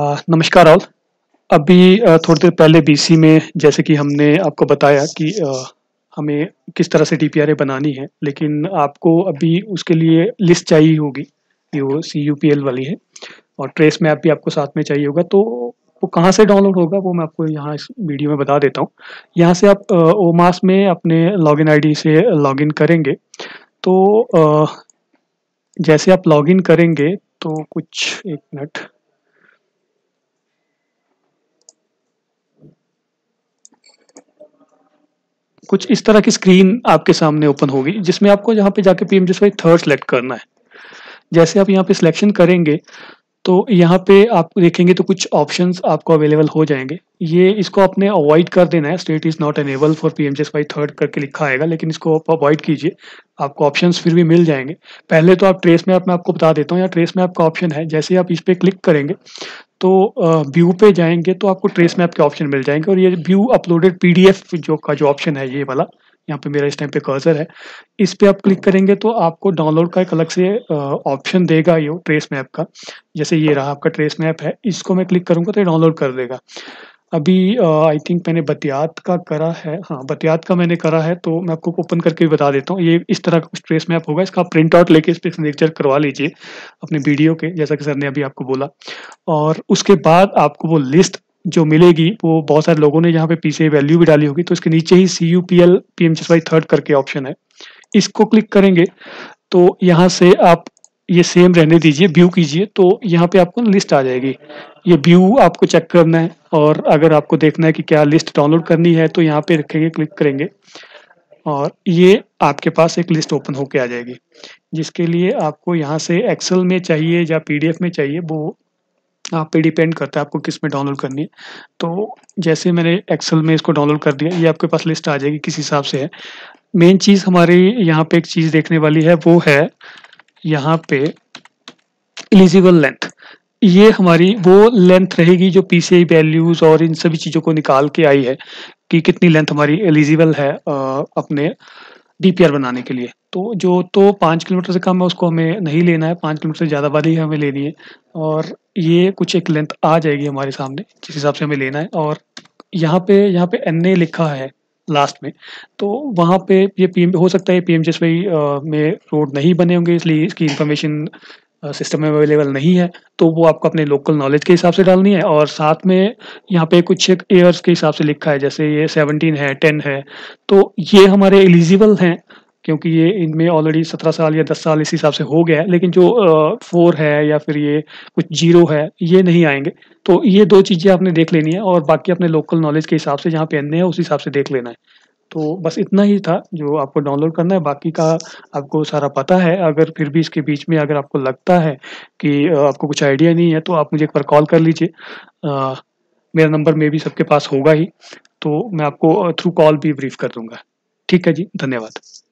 नमस्कार ऑल अभी थोड़ी देर पहले बीसी में जैसे कि हमने आपको बताया कि हमें किस तरह से डी बनानी है लेकिन आपको अभी उसके लिए लिस्ट चाहिए होगी ये वो सी वाली है और ट्रेस मैप भी आपको साथ में चाहिए होगा तो वो कहाँ से डाउनलोड होगा वो मैं आपको यहाँ इस वीडियो में बता देता हूँ यहाँ से आप ओमास में अपने लॉगिन आईडी से लॉगिन करेंगे तो जैसे आप लॉगिन करेंगे तो कुछ एक मिनट कुछ इस तरह की स्क्रीन आपके सामने ओपन होगी जिसमें आपको यहाँ पे जाके पी एम थर्ड सेलेक्ट करना है जैसे आप यहाँ पे सिलेक्शन करेंगे तो यहाँ पे आप देखेंगे तो कुछ ऑप्शंस आपको अवेलेबल हो जाएंगे ये इसको आपने अवॉइड कर देना है state is not enable for P M third करके लिखा आएगा लेकिन इसको आप अवॉइड कीजिए आपको ऑप्शंस फिर भी मिल जाएंगे पहले तो आप ट्रेस में आप मैं आपको बता देता हूँ या ट्रेस में आपका ऑप्शन है जैसे आप इस पर क्लिक करेंगे तो व्यू पे जाएंगे तो आपको ट्रेस मैप के ऑप्शन मिल जाएंगे और ये व्यू अपलोडेड पीडीएफ जो का जो ऑप्शन है ये वाला यहाँ पे मेरा इस टाइम पे कर्सर है इस पे आप क्लिक करेंगे तो आपको डाउनलोड का एक अलग से ऑप्शन देगा ये ट्रेस मैप का जैसे ये रहा आपका ट्रेस मैप है इसको मैं क्लिक करूँगा तो ये डाउनलोड कर देगा अभी आई थिंक मैंने बतियात का करा है हाँ बतियात का मैंने करा है तो मैं आपको ओपन करके बता देता हूँ ये इस तरह का स्ट्रेस ट्रेस मैप होगा इसका प्रिंट आउट लेके इस पर सिग्नेचर करवा लीजिए अपने वीडियो के जैसा कि सर ने अभी आपको बोला और उसके बाद आपको वो लिस्ट जो मिलेगी वो बहुत सारे लोगों ने यहाँ पे पीछे वैल्यू भी डाली होगी तो इसके नीचे ही C U P L P M third करके ऑप्शन है इसको क्लिक करेंगे तो यहाँ से आप ये सेम रहने दीजिए व्यू कीजिए तो यहाँ पे आपको लिस्ट आ जाएगी ये व्यू आपको चेक करना है और अगर आपको देखना है कि क्या लिस्ट डाउनलोड करनी है तो यहाँ पे रखेंगे क्लिक करेंगे और ये आपके पास एक लिस्ट ओपन होके आ जाएगी जिसके लिए आपको यहाँ से एक्सेल में चाहिए या पीडीएफ में चाहिए वो आप पे डिपेंड करता है आपको किस में डाउनलोड करनी है तो जैसे मैंने एक्सेल में इसको डाउनलोड कर दिया ये आपके पास लिस्ट आ जाएगी किस हिसाब से है मेन चीज़ हमारे यहाँ पे एक चीज़ देखने वाली है वो है यहाँ पे एलिजिबल लेंथ ये हमारी वो लेंथ रहेगी जो पी सी वैल्यूज और इन सभी चीज़ों को निकाल के आई है कि कितनी लेंथ हमारी एलिजिबल है अपने डी बनाने के लिए तो जो तो पाँच किलोमीटर से कम है उसको हमें नहीं लेना है पाँच किलोमीटर से ज़्यादा वाली हमें लेनी है और ये कुछ एक लेंथ आ जाएगी हमारे सामने जिस हिसाब से हमें लेना है और यहाँ पे यहाँ पे एन लिखा है लास्ट में तो वहाँ पे ये पी हो सकता है पी एम में रोड नहीं बने होंगे इसलिए इसकी इंफॉर्मेशन सिस्टम में अवेलेबल नहीं है तो वो आपको अपने लोकल नॉलेज के हिसाब से डालनी है और साथ में यहाँ पे कुछ एयर्स के हिसाब से लिखा है जैसे ये सेवनटीन है टेन है तो ये हमारे एलिजिबल हैं क्योंकि ये इनमें ऑलरेडी सत्रह साल या दस साल इस हिसाब से हो गया है लेकिन जो फोर है या फिर ये कुछ जीरो है ये नहीं आएंगे तो ये दो चीज़ें आपने देख लेनी है और बाकी अपने लोकल नॉलेज के हिसाब से जहाँ पे अन्य है उस हिसाब से देख लेना है तो बस इतना ही था जो आपको डाउनलोड करना है बाकी का आपको सारा पता है अगर फिर भी इसके बीच में अगर आपको लगता है कि आपको कुछ आइडिया नहीं है तो आप मुझे एक बार कॉल कर लीजिए मेरा नंबर मे भी सबके पास होगा ही तो मैं आपको थ्रू कॉल भी ब्रीफ कर दूंगा ठीक है जी धन्यवाद